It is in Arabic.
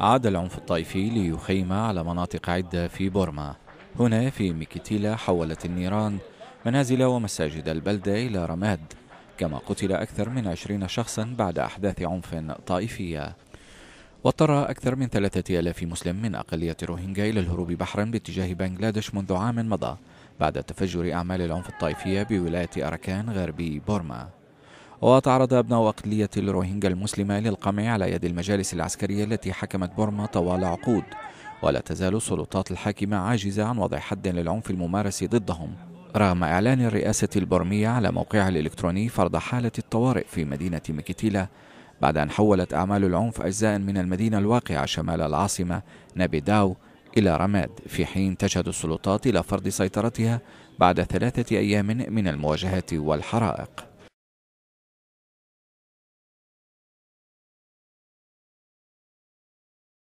عاد العنف الطائفي ليخيم على مناطق عدة في بورما هنا في ميكيتيلا حولت النيران منازل ومساجد البلدة إلى رماد كما قتل أكثر من عشرين شخصا بعد أحداث عنف طائفية واضطر أكثر من ثلاثة ألاف مسلم من أقلية روهينجا إلى الهروب بحرا باتجاه بنغلاديش منذ عام مضى بعد تفجر أعمال العنف الطائفية بولاية أركان غربي بورما وتعرض أبناء أقلية الروهينجا المسلمة للقمع على يد المجالس العسكرية التي حكمت بورما طوال عقود ولا تزال السلطات الحاكمة عاجزة عن وضع حد للعنف الممارس ضدهم رغم إعلان الرئاسة البرمية على موقعها الإلكتروني فرض حالة الطوارئ في مدينة ميكيتيلا بعد أن حولت أعمال العنف أجزاء من المدينة الواقعة شمال العاصمة نابيداو إلى رماد في حين تشهد السلطات إلى فرض سيطرتها بعد ثلاثة أيام من المواجهات والحرائق